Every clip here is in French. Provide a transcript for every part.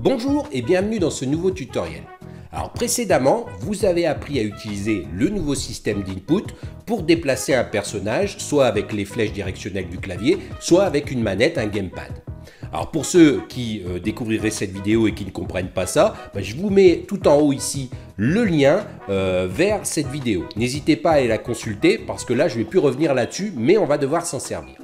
Bonjour et bienvenue dans ce nouveau tutoriel. Alors précédemment, vous avez appris à utiliser le nouveau système d'input pour déplacer un personnage, soit avec les flèches directionnelles du clavier, soit avec une manette, un gamepad. Alors pour ceux qui euh, découvriraient cette vidéo et qui ne comprennent pas ça, ben, je vous mets tout en haut ici le lien euh, vers cette vidéo. N'hésitez pas à aller la consulter parce que là je ne vais plus revenir là-dessus, mais on va devoir s'en servir.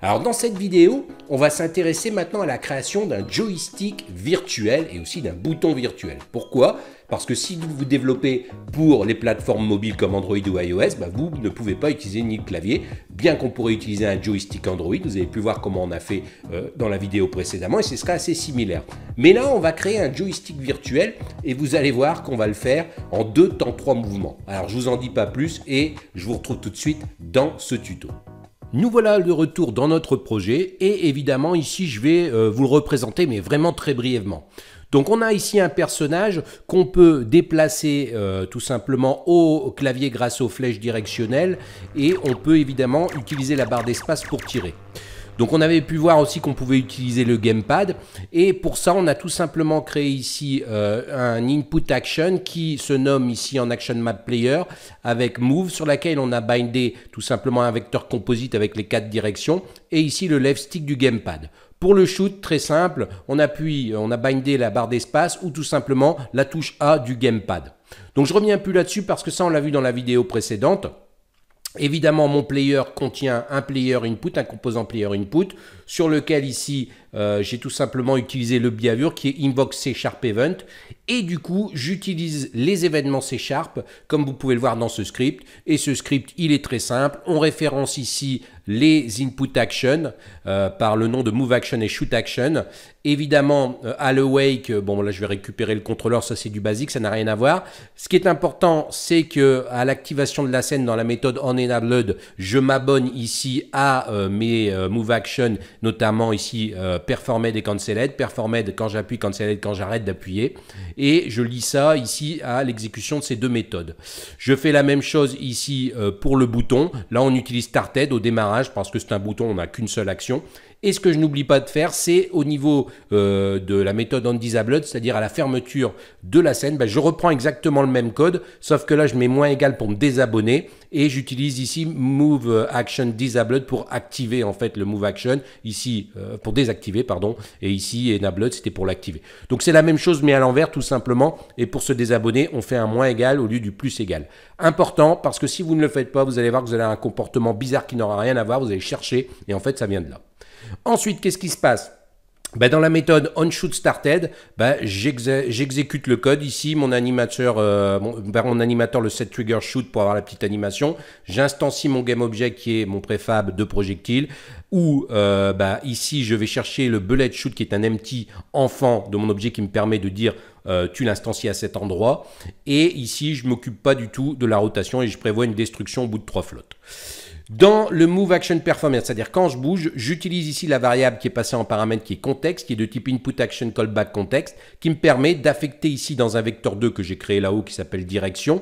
Alors dans cette vidéo, on va s'intéresser maintenant à la création d'un joystick virtuel et aussi d'un bouton virtuel. Pourquoi Parce que si vous vous développez pour les plateformes mobiles comme Android ou iOS, bah, vous ne pouvez pas utiliser ni le clavier, bien qu'on pourrait utiliser un joystick Android. Vous avez pu voir comment on a fait euh, dans la vidéo précédemment et ce sera assez similaire. Mais là, on va créer un joystick virtuel et vous allez voir qu'on va le faire en deux temps trois mouvements. Alors je ne vous en dis pas plus et je vous retrouve tout de suite dans ce tuto. Nous voilà le retour dans notre projet et évidemment ici je vais euh, vous le représenter mais vraiment très brièvement. Donc on a ici un personnage qu'on peut déplacer euh, tout simplement au clavier grâce aux flèches directionnelles et on peut évidemment utiliser la barre d'espace pour tirer. Donc on avait pu voir aussi qu'on pouvait utiliser le gamepad et pour ça on a tout simplement créé ici euh, un input action qui se nomme ici en action map player avec move sur laquelle on a bindé tout simplement un vecteur composite avec les quatre directions et ici le left stick du gamepad. Pour le shoot, très simple, on appuie, euh, on a bindé la barre d'espace ou tout simplement la touche A du gamepad. Donc je reviens plus là-dessus parce que ça on l'a vu dans la vidéo précédente. Évidemment, mon player contient un player input, un composant player input, sur lequel ici euh, j'ai tout simplement utilisé le biavure qui est Inbox C Sharp Event. Et du coup, j'utilise les événements C Sharp, comme vous pouvez le voir dans ce script. Et ce script, il est très simple. On référence ici les input action euh, par le nom de move action et shoot action. Évidemment, à à l'awake, bon là je vais récupérer le contrôleur, ça c'est du basique, ça n'a rien à voir. Ce qui est important, c'est que à l'activation de la scène dans la méthode onenabled, je m'abonne ici à euh, mes move action, notamment ici performer euh, performed et cancelled, performed quand j'appuie, cancelled quand j'arrête d'appuyer. Et je lis ça ici à l'exécution de ces deux méthodes. Je fais la même chose ici euh, pour le bouton. Là, on utilise started au démarrage parce que c'est un bouton, on n'a qu'une seule action. Et ce que je n'oublie pas de faire, c'est au niveau euh, de la méthode undisabled, c'est-à-dire à la fermeture de la scène, ben, je reprends exactement le même code, sauf que là, je mets moins égal pour me désabonner et j'utilise ici Move Action pour activer en fait le Move Action ici euh, pour désactiver pardon et ici enabled, c'était pour l'activer. Donc c'est la même chose mais à l'envers tout simplement et pour se désabonner on fait un moins égal au lieu du plus égal. Important parce que si vous ne le faites pas vous allez voir que vous avez un comportement bizarre qui n'aura rien à voir vous allez chercher et en fait ça vient de là. Ensuite, qu'est-ce qui se passe ben, dans la méthode OnShootStarted, started, ben, j'exécute le code ici, mon animateur, euh, ben, mon, animateur le set trigger shoot pour avoir la petite animation. J'instancie mon game object qui est mon préfab de projectile. Ou euh, ici je vais chercher le bullet shoot qui est un empty enfant de mon objet qui me permet de dire euh, tu l'instancies à cet endroit. Et ici je ne m'occupe pas du tout de la rotation et je prévois une destruction au bout de trois flottes. Dans le Move Action Performance, c'est-à-dire quand je bouge, j'utilise ici la variable qui est passée en paramètre qui est contexte, qui est de type input action callback Context, qui me permet d'affecter ici dans un vecteur 2 que j'ai créé là-haut qui s'appelle direction,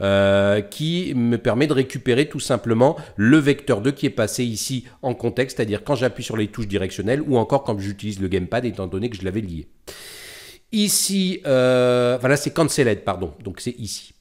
euh, qui me permet de récupérer tout simplement le vecteur 2 qui est passé ici en contexte, c'est-à-dire quand j'appuie sur les touches directionnelles ou encore quand j'utilise le gamepad étant donné que je l'avais lié. Ici, euh, voilà, c'est Canceled, pardon, donc c'est ici.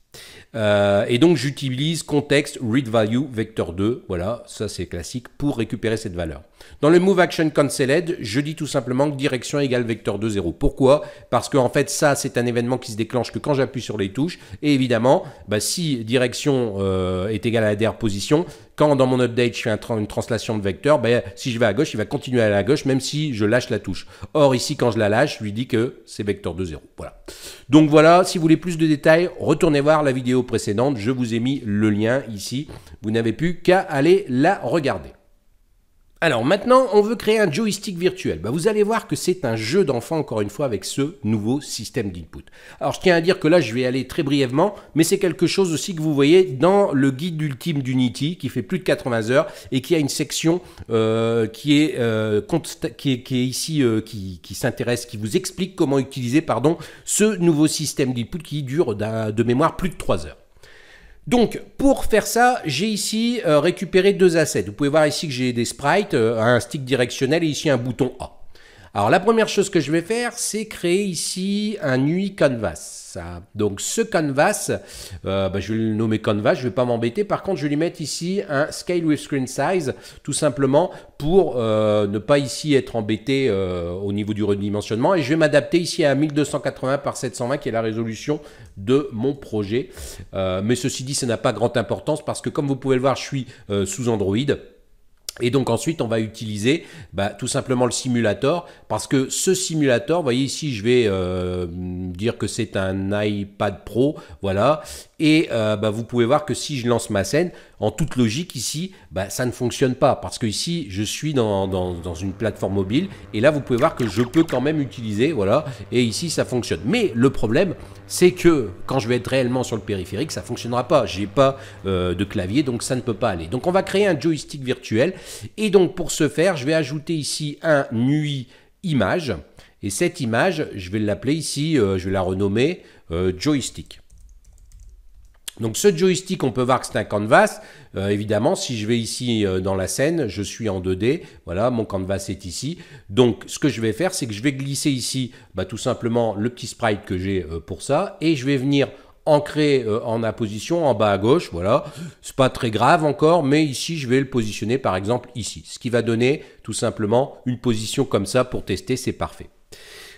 Euh, et donc j'utilise context, read value vector 2, voilà, ça c'est classique, pour récupérer cette valeur. Dans le move action cancelled, je dis tout simplement que direction égale vecteur 2, 0. Pourquoi Parce que en fait, ça, c'est un événement qui se déclenche que quand j'appuie sur les touches. Et évidemment, bah, si direction euh, est égale à la dernière position, quand dans mon update, je fais une translation de vecteur, bah, si je vais à gauche, il va continuer à aller à gauche, même si je lâche la touche. Or, ici, quand je la lâche, je lui dis que c'est vecteur 2, 0. Voilà. Donc voilà, si vous voulez plus de détails, retournez voir la vidéo précédente. Je vous ai mis le lien ici. Vous n'avez plus qu'à aller la regarder. Alors maintenant, on veut créer un joystick virtuel. Bah, vous allez voir que c'est un jeu d'enfant encore une fois avec ce nouveau système d'input. Alors je tiens à dire que là, je vais aller très brièvement, mais c'est quelque chose aussi que vous voyez dans le guide ultime d'Unity qui fait plus de 80 heures et qui a une section euh, euh, qui, est, qui, est, ici, euh, qui, qui s'intéresse, qui vous explique comment utiliser pardon, ce nouveau système d'input qui dure de mémoire plus de 3 heures. Donc, pour faire ça, j'ai ici euh, récupéré deux assets. Vous pouvez voir ici que j'ai des sprites, euh, un stick directionnel et ici un bouton A. Alors la première chose que je vais faire, c'est créer ici un UI canvas. Donc ce canvas, euh, bah, je vais le nommer canvas, je ne vais pas m'embêter. Par contre, je vais lui mettre ici un scale with screen size, tout simplement pour euh, ne pas ici être embêté euh, au niveau du redimensionnement. Et je vais m'adapter ici à 1280 par 720 qui est la résolution de mon projet. mais ceci dit, ça n'a pas grande importance parce que comme vous pouvez le voir, je suis sous Android. Et donc ensuite, on va utiliser bah, tout simplement le simulator parce que ce simulator, vous voyez ici, je vais euh, dire que c'est un iPad Pro, voilà, et euh, bah, vous pouvez voir que si je lance ma scène, en toute logique ici, bah, ça ne fonctionne pas. Parce que ici, je suis dans, une plateforme mobile. Et là, vous pouvez voir que je peux quand même utiliser. voilà. Et ici, ça fonctionne. Mais le problème, c'est que quand je vais être réellement sur le périphérique, ça ne fonctionnera pas. Je n'ai pas euh, de clavier, donc ça ne peut pas aller. Donc, on va créer un joystick virtuel. Et donc, pour ce faire, je vais ajouter ici un nuit image. Et cette image, je vais l'appeler ici, euh, je vais la renommer joystick. Donc ce joystick, on peut voir que c'est un canvas. Euh, évidemment, si je vais ici euh, dans la scène, je suis en 2D. Voilà, mon canvas est ici. Donc ce que je vais faire, c'est que je vais glisser ici bah, tout simplement le petit sprite que j'ai euh, pour ça. Et je vais venir ancrer en apposition en bas à gauche, voilà. C'est pas très grave encore, mais ici je vais le positionner par exemple ici, ce qui va donner tout simplement une position comme ça pour tester, c'est parfait.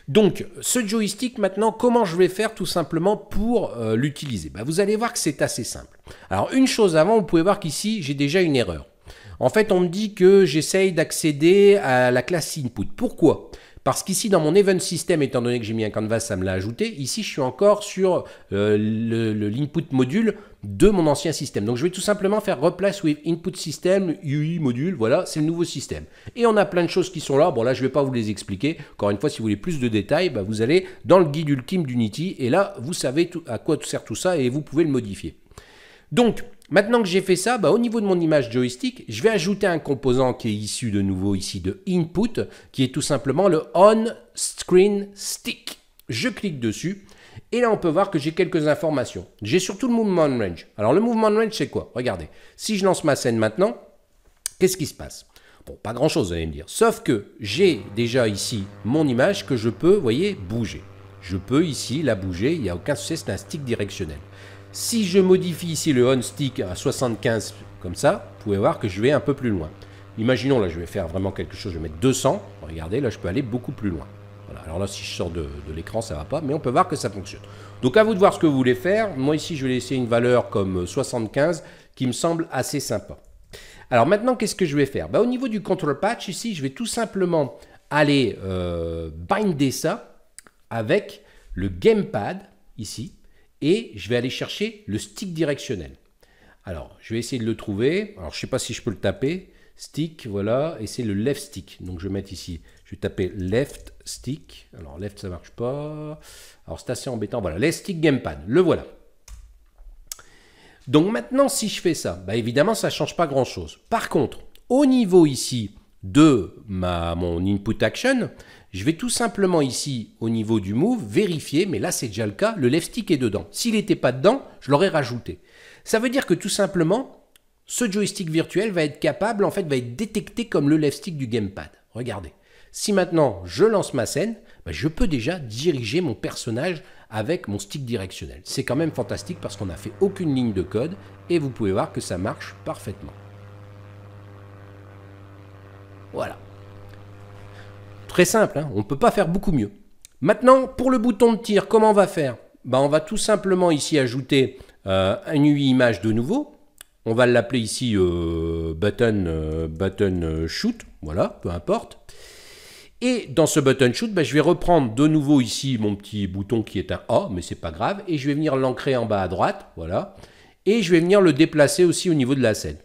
Donc, ce joystick, maintenant, comment je vais faire tout simplement pour euh, l'utiliser bah, Vous allez voir que c'est assez simple. Alors, une chose avant, vous pouvez voir qu'ici, j'ai déjà une erreur. En fait, on me dit que j'essaye d'accéder à la classe input. Pourquoi parce qu'ici, dans mon event system, étant donné que j'ai mis un canvas, ça me l'a ajouté. Ici, je suis encore sur euh, le l'input module de mon ancien système. Donc je vais tout simplement faire replace with input system, UI module, voilà, c'est le nouveau système. Et on a plein de choses qui sont là. Bon là, je ne vais pas vous les expliquer. Encore une fois, si vous voulez plus de détails, bah, vous allez dans le guide ultime d'Unity et là, vous savez à quoi sert tout ça et vous pouvez le modifier. Donc, Maintenant que j'ai fait ça, bah, au niveau de mon image joystick, je vais ajouter un composant qui est issu de nouveau ici de input, qui est tout simplement le on screen stick. Je clique dessus et là, on peut voir que j'ai quelques informations. J'ai surtout le Movement range. Alors, le Movement range, c'est quoi Regardez. Si je lance ma scène maintenant, qu'est-ce qui se passe Bon, pas grand-chose, vous allez me dire. Sauf que j'ai déjà ici mon image que je peux, vous voyez, bouger. Je peux ici la bouger, il n'y a aucun souci, c'est un stick directionnel. Si je modifie ici le on stick à 75 comme ça, vous pouvez voir que je vais un peu plus loin. Imaginons, là, je vais faire vraiment quelque chose, je vais mettre 200. Regardez, là, je peux aller beaucoup plus loin. Alors là, si je sors de, l'écran, ça va pas, mais on peut voir que ça fonctionne. Donc à vous de voir ce que vous voulez faire. Moi ici, je vais laisser une valeur comme 75, euh, qui me semble assez sympa. Alors maintenant, qu'est-ce que je vais faire bah, Au niveau du control patch, ici, je vais tout simplement aller euh, binder ça avec le gamepad, ici, et je vais aller chercher le stick directionnel. Alors, je vais essayer de le trouver. Alors, je ne sais pas si je peux le taper. Stick, voilà, et c'est le left stick. Donc, je vais mettre ici je vais taper left stick. Alors left, ça marche pas. Alors c'est assez embêtant. Voilà, left stick gamepad. Le voilà. Donc maintenant, si je fais ça, bah évidemment, ça ne change pas grand-chose. Par contre, au niveau ici de ma, mon input action, je vais tout simplement ici, au niveau du move, vérifier, mais là c'est déjà le cas, le left stick est dedans. S'il n'était pas dedans, je l'aurais rajouté. Ça veut dire que tout simplement, ce joystick virtuel va être capable, en fait, va être détecté comme le left stick du gamepad. Regardez. Si maintenant je lance ma scène, bah, je peux déjà diriger mon personnage avec mon stick directionnel. C'est quand même fantastique parce qu'on n'a fait aucune ligne de code et vous pouvez voir que ça marche parfaitement. Voilà. Très simple, hein. on ne peut pas faire beaucoup mieux. Maintenant, pour le bouton de tir, comment on va faire bah, On va tout simplement ici ajouter euh, une image de nouveau. On va l'appeler ici euh, button euh, shoot, voilà, peu importe. Et dans ce button shoot, ben, je vais reprendre de nouveau ici mon petit bouton qui est un A, mais c'est pas grave, et je vais venir l'ancrer en bas à droite, voilà, et je vais venir le déplacer aussi au niveau de la scène.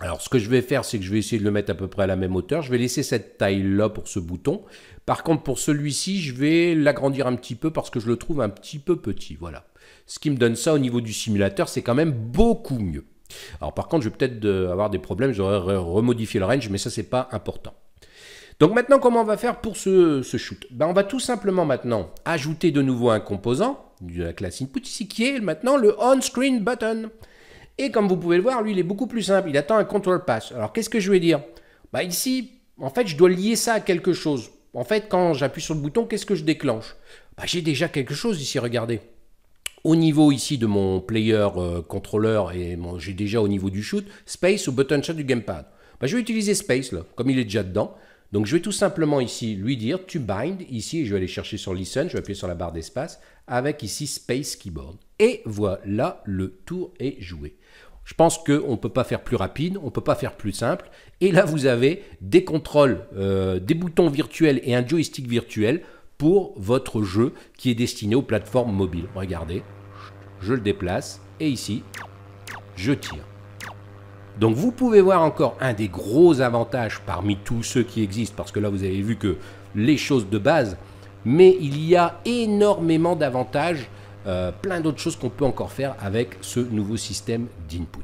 Alors ce que je vais faire, c'est que je vais essayer de le mettre à peu près à la même hauteur. Je vais laisser cette taille-là pour ce bouton. Par contre, pour celui-ci, je vais l'agrandir un petit peu parce que je le trouve un petit peu petit. Voilà. Ce qui me donne ça au niveau du simulateur, c'est quand même beaucoup mieux. Alors par contre, je vais peut-être euh, avoir des problèmes, j'aurais remodifié le range, mais ça, c'est pas important. Donc maintenant, comment on va faire pour ce, shoot ben, On va tout simplement maintenant ajouter de nouveau un composant de la classe input ici qui est maintenant le on-screen button. Et comme vous pouvez le voir, lui, il est beaucoup plus simple. Il attend un control pass. Alors, qu'est-ce que je vais dire ben, Ici, en fait, je dois lier ça à quelque chose. En fait, quand j'appuie sur le bouton, qu'est-ce que je déclenche ben, J'ai déjà quelque chose ici, regardez au niveau ici de mon player euh, contrôleur et j'ai déjà au niveau du shoot, space ou button shot du gamepad. Ben, je vais utiliser space là, comme il est déjà dedans. Donc je vais tout simplement ici lui dire to bind, ici je vais aller chercher sur listen, je vais appuyer sur la barre d'espace, avec ici space keyboard. Et voilà, le tour est joué. Je pense qu'on ne peut pas faire plus rapide, on ne peut pas faire plus simple. Et là, vous avez des contrôles, euh, des boutons virtuels et un joystick virtuel pour votre jeu qui est destiné aux plateformes mobiles. Regardez, je le déplace et ici, je tire. Donc vous pouvez voir encore un des gros avantages parmi tous ceux qui existent, parce que là vous avez vu que les choses de base, mais il y a énormément d'avantages, euh, plein d'autres choses qu'on peut encore faire avec ce nouveau système d'input.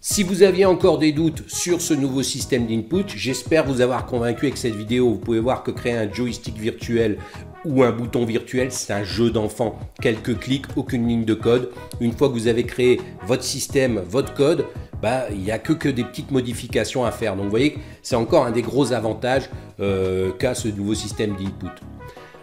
Si vous aviez encore des doutes sur ce nouveau système d'input, j'espère vous avoir convaincu avec cette vidéo. Vous pouvez voir que créer un joystick virtuel ou un bouton virtuel, c'est un jeu d'enfant. Quelques clics, aucune ligne de code. Une fois que vous avez créé votre système, votre code, bah, il n'y a que, que des petites modifications à faire. Donc vous voyez que c'est encore un des gros avantages euh, qu'a ce nouveau système d'input.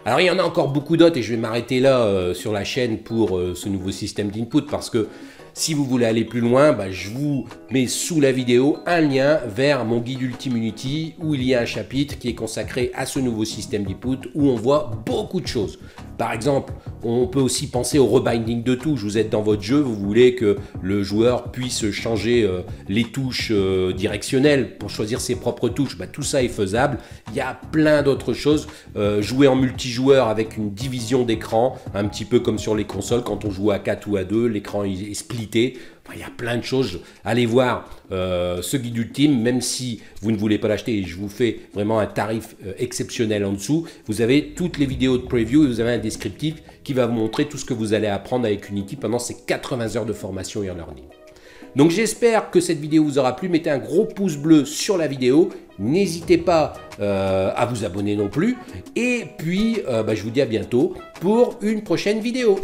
Alors il y en a encore beaucoup d'autres et je vais m'arrêter là euh, sur la chaîne pour euh, ce nouveau système d'input parce que si vous voulez aller plus loin, bah, je vous mets sous la vidéo un lien vers mon guide Ultimunity Unity où il y a un chapitre qui est consacré à ce nouveau système d'input où on voit beaucoup de choses. Par exemple, on peut aussi penser au rebinding de touches. Vous êtes dans votre jeu, vous voulez que le joueur puisse changer euh, les touches euh, directionnelles pour choisir ses propres touches. Bah, tout ça est faisable. Il y a plein d'autres choses. Euh, jouer en multijoueur avec une division d'écran, un petit peu comme sur les consoles, quand on joue à 4 ou à 2, l'écran est splitté il y a plein de choses. Allez voir euh, ce guide ultime, même si vous ne voulez pas l'acheter, et je vous fais vraiment un tarif euh, exceptionnel en dessous. Vous avez toutes les vidéos de preview et vous avez un descriptif qui va vous montrer tout ce que vous allez apprendre avec Unity pendant ces 80 heures de formation et en learning. Donc j'espère que cette vidéo vous aura plu. Mettez un gros pouce bleu sur la vidéo. N'hésitez pas euh, à vous abonner non plus. Et puis, bah, je vous dis à bientôt pour une prochaine vidéo.